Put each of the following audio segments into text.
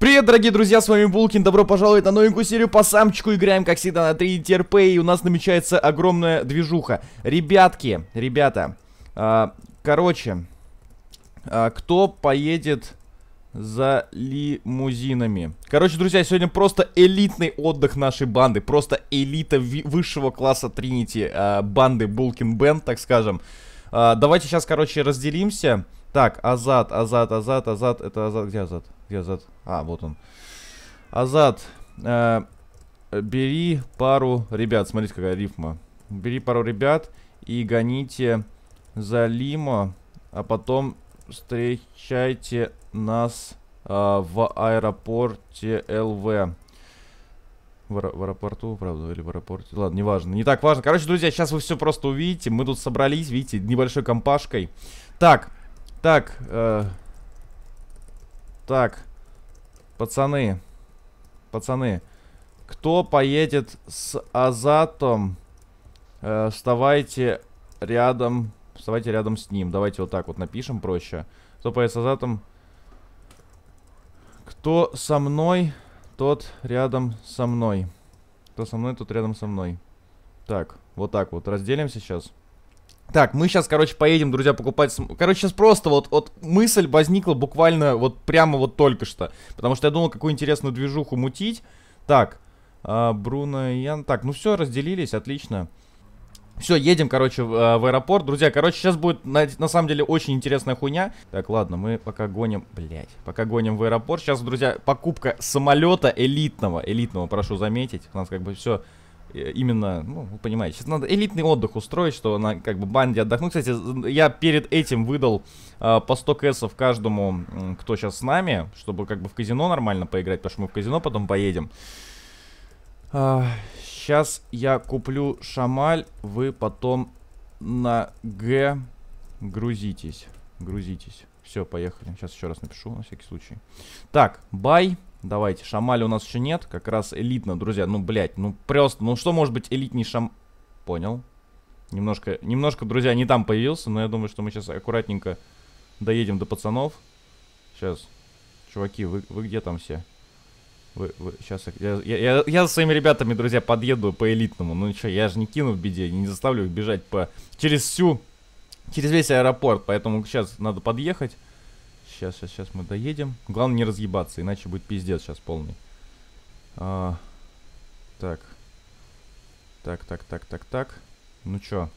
Привет, дорогие друзья, с вами Булкин, добро пожаловать на новенькую серию по самчику, играем, как всегда, на 3 ТРП, и у нас намечается огромная движуха. Ребятки, ребята, э, короче, э, кто поедет за лимузинами? Короче, друзья, сегодня просто элитный отдых нашей банды, просто элита высшего класса Тринити, э, банды Булкин Бенд, так скажем. Э, давайте сейчас, короче, разделимся, так, Азат, Азат, Азат, Азат. Это Азат. Где Азат? Где Азат? А, вот он. Азат, э, бери пару ребят. Смотрите, какая рифма. Бери пару ребят и гоните за Лимо, а потом встречайте нас э, в аэропорте ЛВ. В, в аэропорту, правда, или в аэропорте. Ладно, неважно. Не так важно. Короче, друзья, сейчас вы все просто увидите. Мы тут собрались, видите, небольшой компашкой. Так, так, э, так, пацаны, пацаны, кто поедет с Азатом, э, вставайте рядом, вставайте рядом с ним. Давайте вот так вот напишем проще. Кто поедет с Азатом, кто со мной, тот рядом со мной. Кто со мной, тот рядом со мной. Так, вот так вот. Разделим сейчас. Так, мы сейчас, короче, поедем, друзья, покупать... Короче, сейчас просто вот, вот мысль возникла буквально вот прямо вот только что. Потому что я думал, какую интересную движуху мутить. Так, э, Бруно и Ян... Так, ну все, разделились, отлично. Все, едем, короче, в, э, в аэропорт. Друзья, короче, сейчас будет на, на самом деле очень интересная хуйня. Так, ладно, мы пока гоним... Блять, пока гоним в аэропорт. Сейчас, друзья, покупка самолета элитного. Элитного, прошу заметить. У нас как бы все... Э, именно, ну, вы понимаете, сейчас надо элитный отдых устроить, что на как бы банде отдохнуть. Кстати, я перед этим выдал э, по 100 кэсов каждому, кто сейчас с нами, чтобы как бы в казино нормально поиграть, потому что мы в казино потом поедем. Э, а, сейчас я куплю шамаль, вы потом на Г грузитесь, грузитесь. Все, поехали. Сейчас еще раз напишу, на всякий случай. Так, бай. Давайте, шамали у нас еще нет. Как раз элитно, друзья. Ну, блядь, ну просто, ну что может быть элитней шам... Понял. Немножко, немножко, друзья, не там появился, но я думаю, что мы сейчас аккуратненько доедем до пацанов. Сейчас. Чуваки, вы, вы где там все? Вы, вы, сейчас я, я, я, я со своими ребятами, друзья, подъеду по элитному. Ну ничего, я же не кину в беде, не заставлю их бежать по через всю, через весь аэропорт. Поэтому сейчас надо подъехать сейчас, сейчас, сейчас мы доедем. Главное не разъебаться, иначе будет пиздец сейчас полный. А, так. Так, так, так, так, так. Ну чё?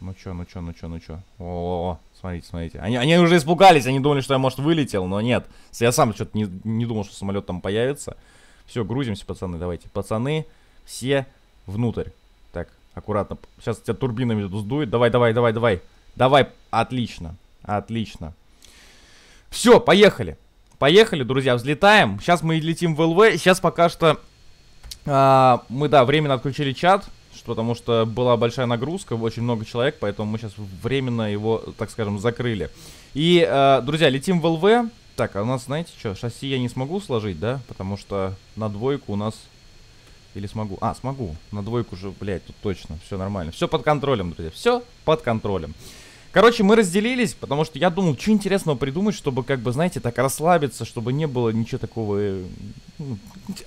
Ну чё, ну чё, ну чё, ну чё? О, -о, смотрите, смотрите. Они, они уже испугались, они думали, что я, может, вылетел, но нет. Я сам что-то не, не думал, что самолет там появится. Все, грузимся, пацаны, давайте. Пацаны, все внутрь. Так, аккуратно. Сейчас тебя турбинами сдует. Давай, давай, давай, давай. Давай, отлично. Отлично. Все, поехали. Поехали, друзья, взлетаем. Сейчас мы летим в ЛВ. Сейчас пока что а, мы, да, временно отключили чат, что потому что была большая нагрузка, очень много человек, поэтому мы сейчас временно его, так скажем, закрыли. И, а, друзья, летим в ЛВ. Так, а у нас, знаете что, шасси я не смогу сложить, да? Потому что на двойку у нас... Или смогу? А, смогу. На двойку же, блядь, тут точно. Все нормально. Все под контролем, друзья. Все под контролем. Короче, мы разделились, потому что я думал, что интересного придумать, чтобы, как бы, знаете, так расслабиться, чтобы не было ничего такого... Э, ну,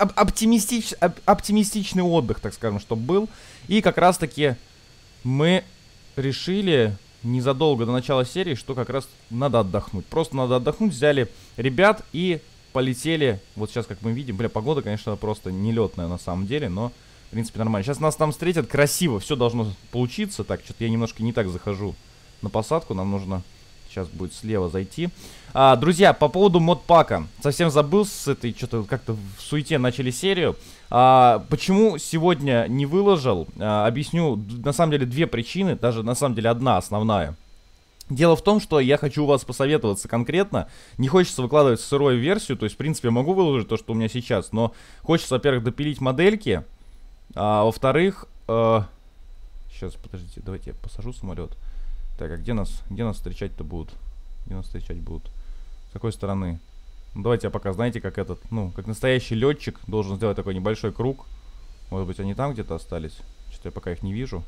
оп оптимистич, оп оптимистичный отдых, так скажем, чтобы был. И как раз-таки мы решили незадолго до начала серии, что как раз надо отдохнуть. Просто надо отдохнуть, взяли ребят и полетели. Вот сейчас, как мы видим, бля, погода, конечно, просто нелетная на самом деле, но, в принципе, нормально. Сейчас нас там встретят красиво, все должно получиться. Так, что-то я немножко не так захожу на посадку. Нам нужно сейчас будет слева зайти. А, друзья, по поводу модпака. Совсем забыл с этой, что-то как-то в суете начали серию. А, почему сегодня не выложил? А, объясню, на самом деле, две причины, даже на самом деле одна основная. Дело в том, что я хочу у вас посоветоваться конкретно. Не хочется выкладывать сырую версию, то есть, в принципе, я могу выложить то, что у меня сейчас, но хочется, во-первых, допилить модельки, а, во-вторых... Э... Сейчас, подождите, давайте я посажу самолет. Э, так, а где нас, где нас встречать-то будут? Где нас встречать будут? С какой стороны? Ну, давайте я пока, знаете, как этот, ну, как настоящий летчик должен сделать такой небольшой круг. Может быть, они там где-то остались? Что-то я пока их не вижу.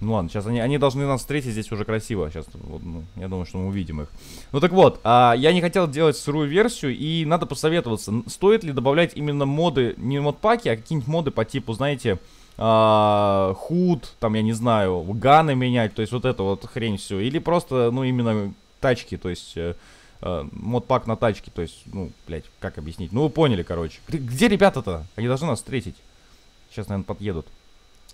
Ну ладно, сейчас они, они должны нас встретить здесь уже красиво. Сейчас, вот, ну, я думаю, что мы увидим их. Ну так вот, а, я не хотел делать сырую версию, и надо посоветоваться, стоит ли добавлять именно моды, не модпаки, а какие-нибудь моды по типу, знаете, а, худ, там, я не знаю, ганы менять, то есть вот это вот хрень все. Или просто, ну, именно тачки, то есть... Э, э, модпак на тачке, то есть, ну, блядь, как объяснить? Ну, вы поняли, короче. Где, где ребята-то? Они должны нас встретить. Сейчас, наверное, подъедут.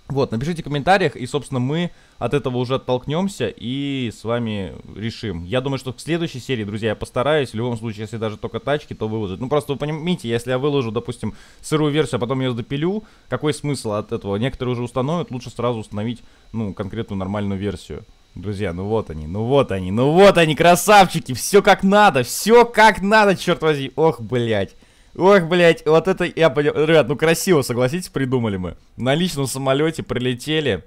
Вот, напишите в комментариях, и, собственно, мы от этого уже оттолкнемся и с вами решим. Я думаю, что в следующей серии, друзья, я постараюсь, в любом случае, если даже только тачки, то выложить. Ну, просто вы понимаете, если я выложу, допустим, сырую версию, а потом ее допилю, какой смысл от этого? Некоторые уже установят, лучше сразу установить, ну, конкретную нормальную версию. Друзья, ну вот они, ну вот они, ну вот они, красавчики, все как надо, все как надо, черт возьми, ох, блядь. Ох, блядь, вот это я понимаю. Ребят, ну красиво, согласитесь, придумали мы. На личном самолете прилетели.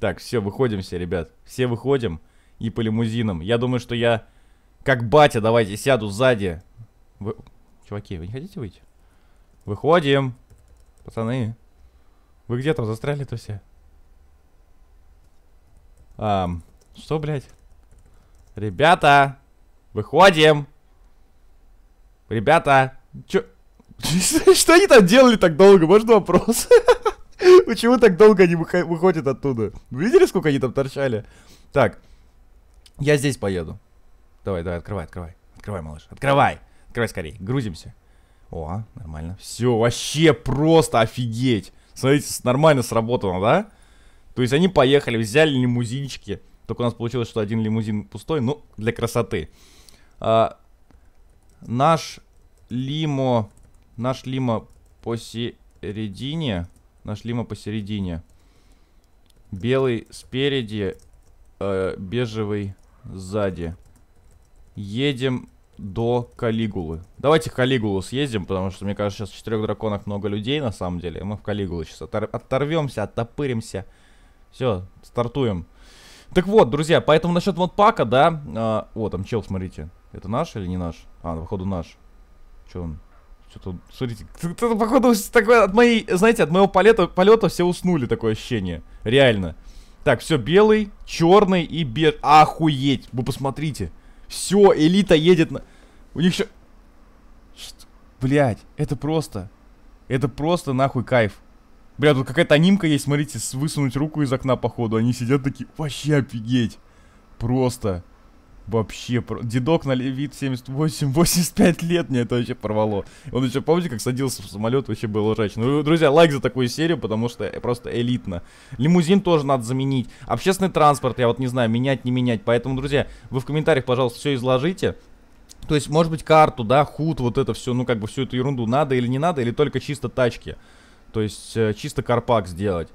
Так, все, выходим все, ребят. Все выходим. И по лимузинам. Я думаю, что я, как батя, давайте сяду сзади. Вы... Чуваки, вы не хотите выйти? Выходим. Пацаны. Вы где там застряли-то все? А что, блядь? Ребята, выходим. Ребята, чё... Что они там делали так долго? Можно вопрос? Почему так долго они выходят оттуда? видели, сколько они там торчали? Так, я здесь поеду. Давай, давай, открывай, открывай. Открывай, малыш, открывай. Открывай скорее, грузимся. О, а, нормально. Все, вообще просто офигеть. Смотрите, нормально сработано, да? То есть они поехали, взяли лимузинчики. Только у нас получилось, что один лимузин пустой, ну, для красоты. А, наш лимо Наш лима посередине. Наш лима посередине. Белый спереди, э, бежевый сзади. Едем до Калигулы. Давайте Калигулу съездим, потому что, мне кажется, сейчас в четырех драконах много людей, на самом деле. Мы в Калигулу сейчас отор оторвемся, оттопыримся. Все, стартуем. Так вот, друзья, поэтому насчет вот пака, да. Э, а, о, там чел, смотрите. Это наш или не наш? А, ну, походу наш. Че он? Что-то, смотрите, кто-то, походу, такое от моей, знаете, от моего полета, полета все уснули, такое ощущение. Реально. Так, все, белый, черный и беж... Охуеть, вы посмотрите. Все, элита едет на... У них еще... Что? Блядь, это просто... Это просто нахуй кайф. Бля, тут какая-то анимка есть, смотрите, высунуть руку из окна, походу. Они сидят такие, вообще офигеть. Просто... Вообще, дедок на вид 78-85 лет, мне это вообще порвало. Он еще, помните, как садился в самолет, вообще было ржачно. Ну, друзья, лайк за такую серию, потому что просто элитно. Лимузин тоже надо заменить. Общественный транспорт, я вот не знаю, менять, не менять. Поэтому, друзья, вы в комментариях, пожалуйста, все изложите. То есть, может быть, карту, да, худ, вот это все, ну, как бы всю эту ерунду надо или не надо, или только чисто тачки. То есть, э, чисто карпак сделать.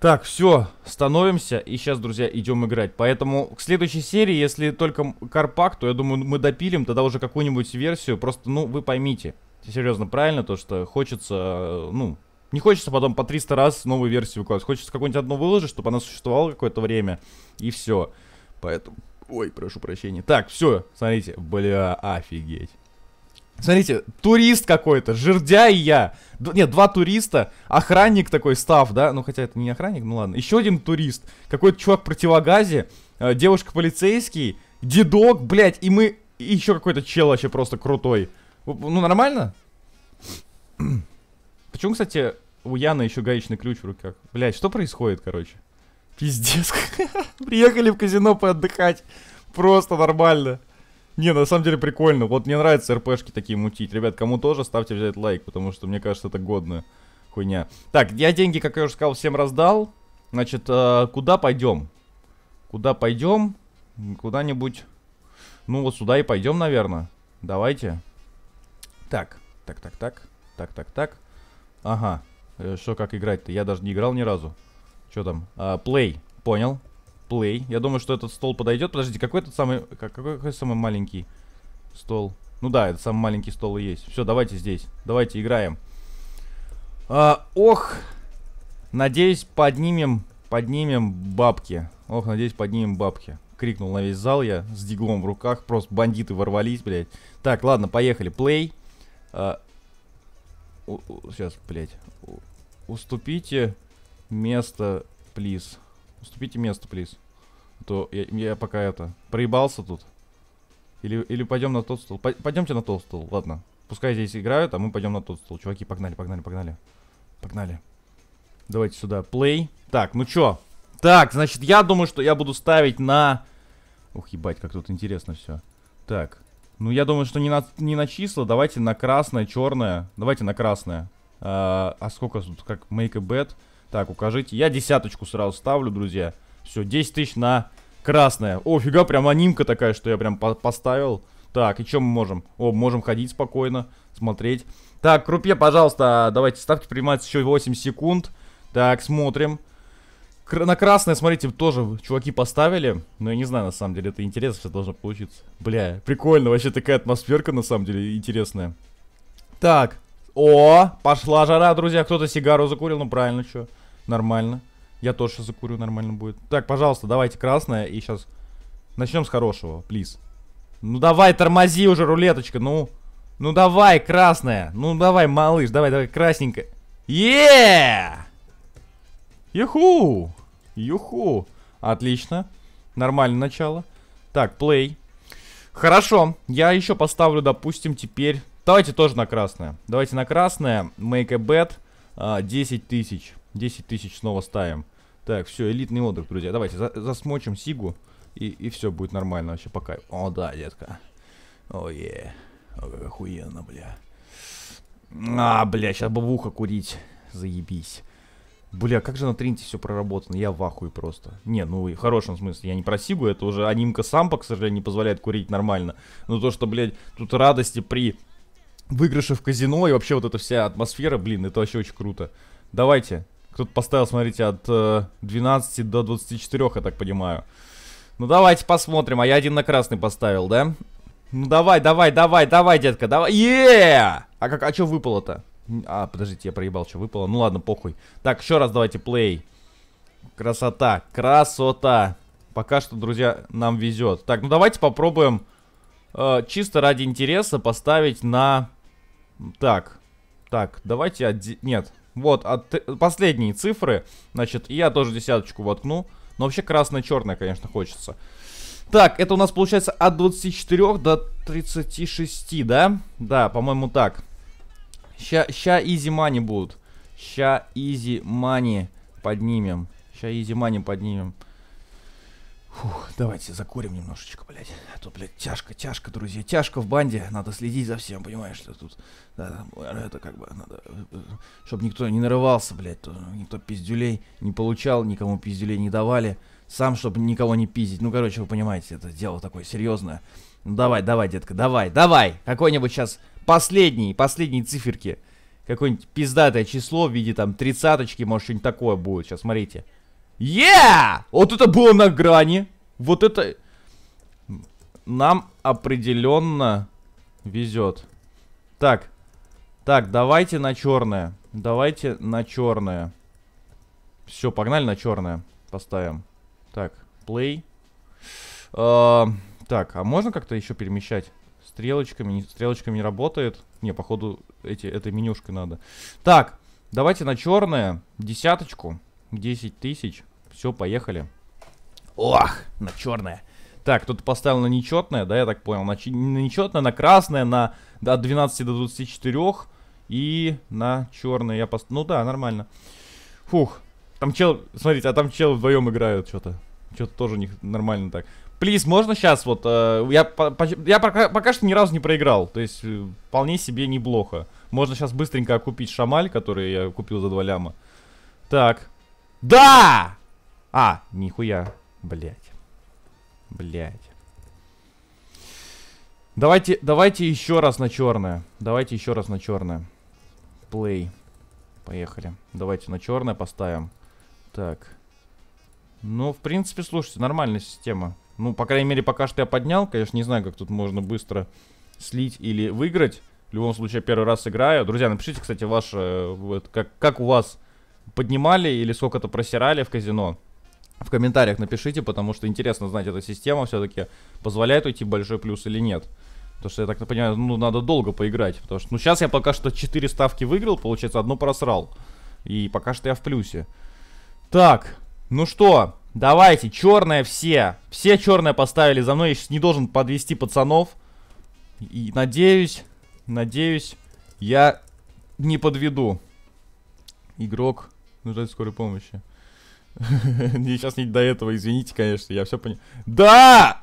Так, все, становимся и сейчас, друзья, идем играть. Поэтому к следующей серии, если только Карпак, то я думаю, мы допилим тогда уже какую-нибудь версию. Просто, ну, вы поймите, серьезно, правильно, то, что хочется, э, ну, не хочется потом по 300 раз новую версию выкладывать. Хочется какую-нибудь одну выложить, чтобы она существовала какое-то время, и все. Поэтому... Ой, прошу прощения. Так, все, смотрите, бля, офигеть. Смотрите, турист какой-то, жердя и я. Д нет, два туриста, охранник такой, став, да? Ну, хотя это не охранник, ну ладно. Еще один турист, какой-то чувак в противогазе, э, девушка-полицейский, дедок, блядь, и мы... И еще какой-то чел вообще просто крутой. Ну, нормально? Почему, кстати, у Яны еще гаечный ключ в руках? Блядь, что происходит, короче? Пиздец. Приехали в казино поотдыхать. Просто нормально. Не, на самом деле прикольно. Вот мне нравится РПшки такие мутить. Ребят, кому тоже, ставьте взять лайк, потому что, мне кажется, это годная хуйня. Так, я деньги, как я уже сказал, всем раздал. Значит, э, куда пойдем? Куда пойдем? Куда-нибудь... Ну, вот сюда и пойдем, наверное. Давайте. Так, так, так, так. Так, так, так. Ага. Что, э, как играть-то? Я даже не играл ни разу. Что там? Play. Э, Понял плей. Я думаю, что этот стол подойдет. Подождите, какой этот самый... Какой, какой самый маленький стол? Ну да, это самый маленький стол и есть. Все, давайте здесь. Давайте играем. А, ох, надеюсь, поднимем, поднимем бабки. Ох, надеюсь, поднимем бабки. Крикнул на весь зал я с диглом в руках. Просто бандиты ворвались, блядь. Так, ладно, поехали. Плей. А, сейчас, блядь. Уступите место, плиз. Уступите место, плиз. А то я, я пока это... Проебался тут. Или, или пойдем на тот стол. Пойдемте на тот стол, ладно. Пускай здесь играют, а мы пойдем на тот стол. Чуваки, погнали, погнали, погнали. Погнали. Давайте сюда. плей. Так, ну чё? Так, значит, я думаю, что я буду ставить на... Ух, ебать, как тут интересно все. Так. Ну, я думаю, что не на, не на числа. Давайте на красное, черное. Давайте на красное. А, а сколько тут? Как make a bet? Так, укажите. Я десяточку сразу ставлю, друзья. Все, 10 тысяч на красное. О, фига, прям анимка такая, что я прям по поставил. Так, и что мы можем? О, можем ходить спокойно, смотреть. Так, крупе, пожалуйста, давайте ставьте принимается еще 8 секунд. Так, смотрим. Кр на красное, смотрите, тоже чуваки поставили. Но ну, я не знаю, на самом деле, это интересно сейчас должно получиться. Бля, прикольно, вообще такая атмосферка, на самом деле, интересная. Так, о, пошла жара, друзья. Кто-то сигару закурил. Ну, правильно, что. Нормально. Я тоже закурю, нормально будет. Так, пожалуйста, давайте красное. И сейчас начнем с хорошего, плиз. Ну, давай, тормози уже, рулеточка, ну. Ну, давай, красная. Ну, давай, малыш, давай, давай, красненько. Еее! Юху! Юху! Отлично. Нормальное начало. Так, плей. Хорошо, я еще поставлю, допустим, теперь Давайте тоже на красное. Давайте на красное. Make a bet. А, 10 тысяч. 10 тысяч снова ставим. Так, все, элитный отдых, друзья. Давайте за засмочим Сигу. И, и все будет нормально вообще пока. О, да, детка. Ой, е. Ой, охуенно, бля. А, бля, сейчас бабуха курить. Заебись. Бля, как же на Тринте все проработано, я в ахуе просто. Не, ну и в хорошем смысле, я не про Сигу, это уже анимка сампа, к сожалению, не позволяет курить нормально. Но то, что, блядь, тут радости при выигрыши в казино и вообще вот эта вся атмосфера, блин, это вообще очень круто. Давайте. Кто-то поставил, смотрите, от э, 12 до 24, я так понимаю. Ну давайте посмотрим, а я один на красный поставил, да? Ну давай, давай, давай, давай, детка, давай. Еее! А как, а что выпало-то? А, подождите, я проебал, что выпало. Ну ладно, похуй. Так, еще раз давайте плей. Красота, красота. Пока что, друзья, нам везет. Так, ну давайте попробуем э, чисто ради интереса поставить на так, так, давайте... Оде... Нет, вот, от... последние цифры, значит, я тоже десяточку воткну. Но вообще красное-черное, конечно, хочется. Так, это у нас получается от 24 до 36, да? Да, по-моему, так. Ща, ща изи мани будут. Ща изи мани поднимем. Ща изи мани поднимем. Фух, давайте закурим немножечко, блядь. А то, блядь, тяжко, тяжко, друзья, тяжко в банде. Надо следить за всем, понимаешь, что тут... Да, а это как бы надо... Э, чтобы никто не нарывался, блядь, то никто пиздюлей не получал, никому пиздюлей не давали. Сам, чтобы никого не пиздить. Ну, короче, вы понимаете, это дело такое серьезное. Ну, давай, давай, детка, давай, давай. Какой-нибудь сейчас последний, последние циферки. Какое-нибудь пиздатое число в виде там тридцаточки, может, что-нибудь такое будет. Сейчас, смотрите. Yeah! Вот это было на грани. Вот это... Нам определенно везет. Так. Так, давайте на черное. Давайте на черное. Все, погнали на черное. Поставим. Так, play. Э, так, а можно как-то еще перемещать? Стрелочками, стрелочками не работает. Не, походу, эти, этой менюшкой надо. Так, давайте на черное. Десяточку. 10 тысяч. Все, поехали. Ох, на черное. Так, кто-то поставил на нечетное, да, я так понял. На, на нечетное, на красное, на до 12 до 24 и на черное я поставил. Ну да, нормально. Фух. Там чел, смотрите, а там чел вдвоем играют что-то. Что-то тоже них нормально так. Плиз, можно сейчас вот... Э, я по, по, я пока, пока что ни разу не проиграл. То есть, э, вполне себе неплохо. Можно сейчас быстренько купить шамаль, который я купил за 2 ляма. Так. Да! А, нихуя. Блять. Блять. Давайте, давайте еще раз на черное. Давайте еще раз на черное. Плей. Поехали. Давайте на черное поставим. Так. Ну, в принципе, слушайте, нормальная система. Ну, по крайней мере, пока что я поднял. Конечно, не знаю, как тут можно быстро слить или выиграть. В любом случае, первый раз играю. Друзья, напишите, кстати, ваше... Э, вот, как, как у вас поднимали или сколько-то просирали в казино в комментариях напишите, потому что интересно знать, эта система все-таки позволяет уйти большой плюс или нет. Потому что, я так понимаю, ну, надо долго поиграть. Потому что, ну, сейчас я пока что 4 ставки выиграл, получается, одну просрал. И пока что я в плюсе. Так, ну что, давайте, черное все. Все черное поставили за мной. Я сейчас не должен подвести пацанов. И надеюсь, надеюсь, я не подведу. Игрок нуждается скорой помощи. Мне сейчас не до этого, извините, конечно, я все понял. Да!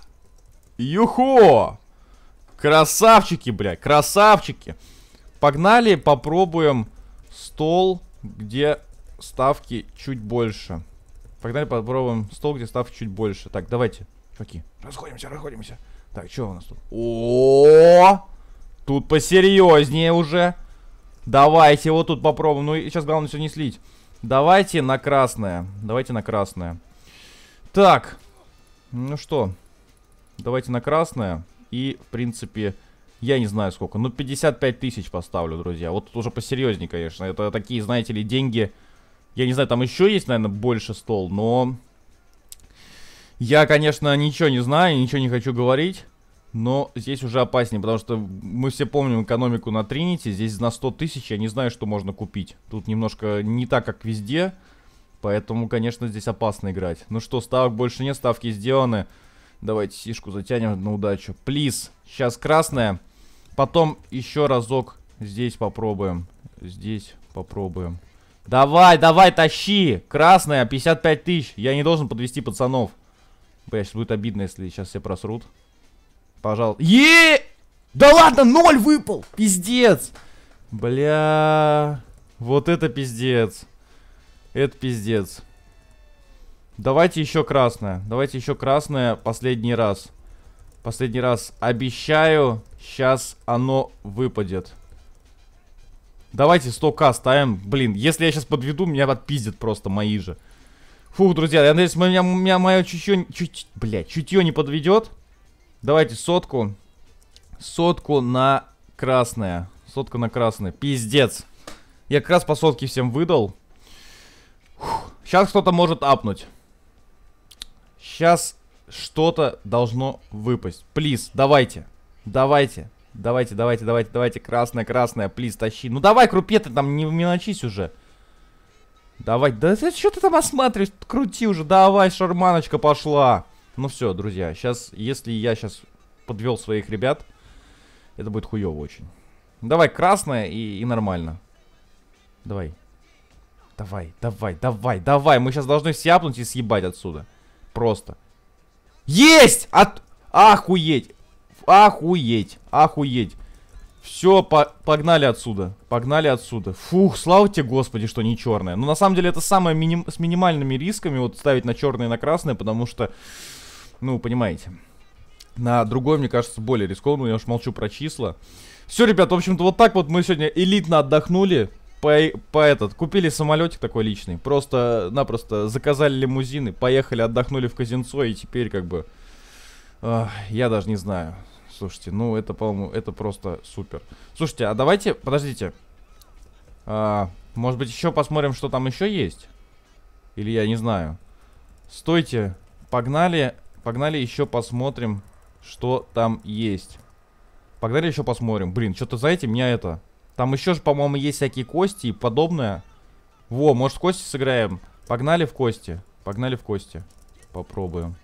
Юхо! Красавчики, бля, красавчики. Погнали, попробуем стол, где ставки чуть больше. Погнали, попробуем стол, где ставки чуть больше. Так, давайте, чуваки, расходимся, расходимся. Так, что у нас тут? О, тут посерьезнее уже. Давайте вот тут попробуем. Ну, и сейчас главное все не слить. Давайте на красное. Давайте на красное. Так. Ну что. Давайте на красное. И, в принципе, я не знаю сколько. Ну, 55 тысяч поставлю, друзья. Вот тут уже посерьезнее, конечно. Это такие, знаете ли, деньги... Я не знаю, там еще есть, наверное, больше стол, но... Я, конечно, ничего не знаю, ничего не хочу говорить. Но здесь уже опаснее, потому что мы все помним экономику на Тринити. Здесь на 100 тысяч я не знаю, что можно купить. Тут немножко не так, как везде. Поэтому, конечно, здесь опасно играть. Ну что, ставок больше нет, ставки сделаны. Давайте сишку затянем на удачу. Плиз. Сейчас красная. Потом еще разок здесь попробуем. Здесь попробуем. Давай, давай, тащи. Красная, 55 тысяч. Я не должен подвести пацанов. Бля, сейчас будет обидно, если сейчас все просрут. Пожалуйста. Е! Да ладно, ноль выпал! Пиздец! Бля... Вот это пиздец. Это пиздец. Давайте еще красное. Давайте еще красное последний раз. Последний раз. Обещаю, сейчас оно выпадет. Давайте 100к ставим. Блин, если я сейчас подведу, меня отпиздят просто мои же. Фух, друзья, я надеюсь, меня, меня мое чутье... Чуть, бля, чутье не подведет. Давайте сотку. Сотку на красное. Сотка на красное. Пиздец. Я как раз по сотке всем выдал. Фух. Сейчас кто-то может апнуть. Сейчас что-то должно выпасть. Плиз, давайте. Давайте. Давайте, давайте, давайте, давайте. Красное, красное, плиз, тащи. Ну давай, крупе, ты там не мелочись уже. Давай, да ты что ты там осматриваешь? Крути уже, давай, шарманочка пошла. Ну все, друзья, сейчас, если я сейчас подвел своих ребят, это будет хуево очень. Давай красное и, и нормально. Давай. Давай, давай, давай, давай. Мы сейчас должны сяпнуть и съебать отсюда. Просто. Есть! От... Охуеть! Охуеть! Охуеть! Все, по погнали отсюда. Погнали отсюда. Фух, слава тебе, господи, что не черное. Но ну, на самом деле это самое миним с минимальными рисками вот ставить на черное и на красное, потому что... Ну, понимаете. На другой, мне кажется, более рискованный. Я уж молчу про числа. Все, ребят, в общем-то, вот так вот мы сегодня элитно отдохнули. По, по этот, купили самолетик такой личный. Просто-напросто заказали лимузины, поехали, отдохнули в Казинцо, и теперь как бы... Э, я даже не знаю. Слушайте, ну это, по-моему, это просто супер. Слушайте, а давайте, подождите. А, может быть, еще посмотрим, что там еще есть? Или я не знаю. Стойте, погнали. Погнали еще посмотрим, что там есть. Погнали еще посмотрим. Блин, что-то, знаете, меня это... Там еще же, по-моему, есть всякие кости и подобное. Во, может, кости сыграем? Погнали в кости. Погнали в кости. Попробуем.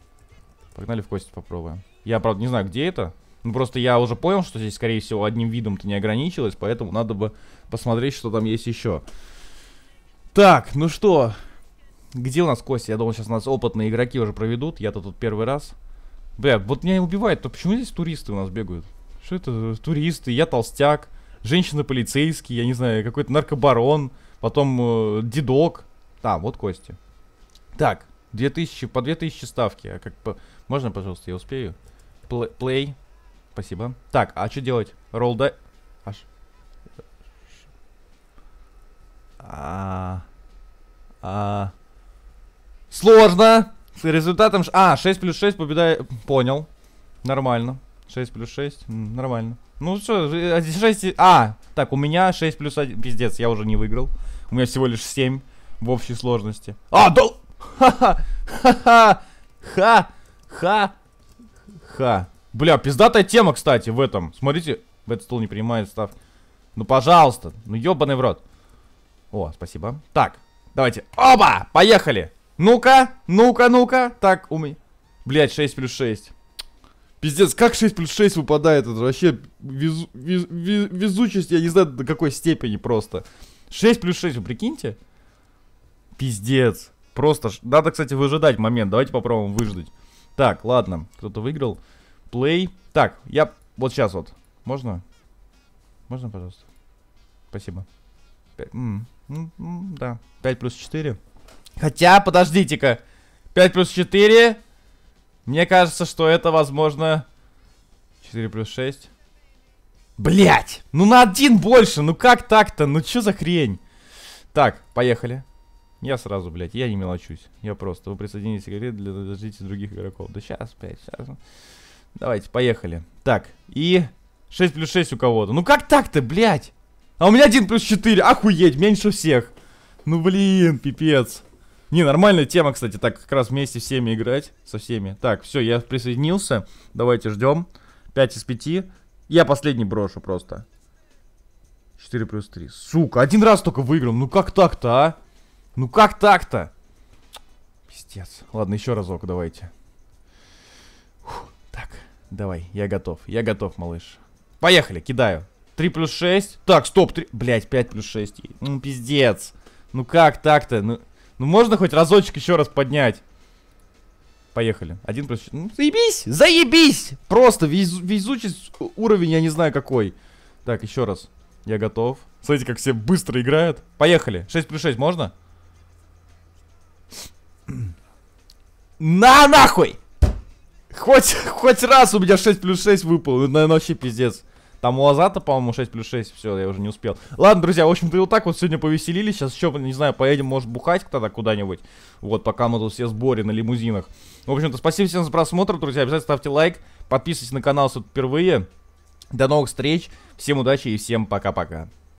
Погнали в кости попробуем. Я, правда, не знаю, где это. Ну, просто я уже понял, что здесь, скорее всего, одним видом-то не ограничилось, поэтому надо бы посмотреть, что там есть еще. Так, ну что, где у нас Костя? Я думал, сейчас у нас опытные игроки уже проведут. Я-то тут первый раз. Бля, вот меня убивает. То почему здесь туристы у нас бегают? Что это? Туристы, я толстяк, женщина-полицейский, я не знаю, какой-то наркобарон, потом э, дедок. А, вот Костя. Так, 2000, по 2000 ставки. А как по... Можно, пожалуйста, я успею? Плей. Спасибо. Так, а что делать? Ролл да... Аж... А... А... Сложно. С результатом... А, 6 плюс 6 победа... Понял. Нормально. 6 плюс 6. Нормально. Ну что, э, 6... А, так, у меня 6 плюс 1... Пиздец, я уже не выиграл. У меня всего лишь 7 в общей сложности. А, да... Ха-ха-ха! Ха-ха! Ха. Бля, пиздатая тема, кстати, в этом. Смотрите, в этот стол не принимает став. Ну, пожалуйста. Ну, ёбаный в рот. О, спасибо. Так, давайте. Оба! Поехали! Ну-ка, ну-ка, ну-ка. Так, у блять, Блядь, 6 плюс 6. Пиздец, как 6 плюс 6 выпадает? Это вообще везу, вез, везучесть, я не знаю, до какой степени просто. 6 плюс 6, вы прикиньте? Пиздец. Просто, надо, кстати, выжидать момент. Давайте попробуем выждать. Так, ладно, кто-то выиграл. Плей. Так, я... Вот сейчас вот. Можно? Можно, пожалуйста? Спасибо. 5... М -м -м да. 5 плюс 4. Хотя, подождите-ка. 5 плюс 4. Мне кажется, что это, возможно... 4 плюс 6. Блять! Ну на один больше! Ну как так-то? Ну чё за хрень? Так, поехали. Я сразу, блядь, я не мелочусь. Я просто. Вы присоединитесь к игре для дождите других игроков. Да сейчас, блядь, сейчас. Давайте, поехали. Так, и 6 плюс 6 у кого-то. Ну как так-то, блядь? А у меня 1 плюс 4. Охуеть, меньше всех. Ну блин, пипец. Не, нормальная тема, кстати. Так, как раз вместе всеми играть. Со всеми. Так, все, я присоединился. Давайте ждем. 5 из 5. Я последний брошу просто. 4 плюс 3. Сука, один раз только выиграл. Ну как так-то, а? Ну как так-то? Пиздец. Ладно, еще разок давайте. Фух, так, давай, я готов. Я готов, малыш. Поехали, кидаю. 3 плюс 6. Так, стоп, 3... Блять, 5 плюс 6. Ну, пиздец. Ну как так-то? Ну... Ну можно хоть разочек еще раз поднять? Поехали. Один плюс... Ну, заебись! Заебись! Просто вез... везучесть уровень я не знаю какой. Так, еще раз. Я готов. Смотрите, как все быстро играют. Поехали. 6 плюс 6 можно? На нахуй! Хоть, хоть раз у меня 6 плюс 6 выпал. Ну, это, наверное, вообще пиздец. Там у Азата, по-моему, 6 плюс 6. Все, я уже не успел. Ладно, друзья, в общем-то, и вот так вот сегодня повеселились. Сейчас еще, не знаю, поедем, может, бухать тогда куда-нибудь. Вот, пока мы тут все с на лимузинах. В общем-то, спасибо всем за просмотр, друзья. Обязательно ставьте лайк, подписывайтесь на канал, если впервые. До новых встреч, всем удачи и всем пока-пока.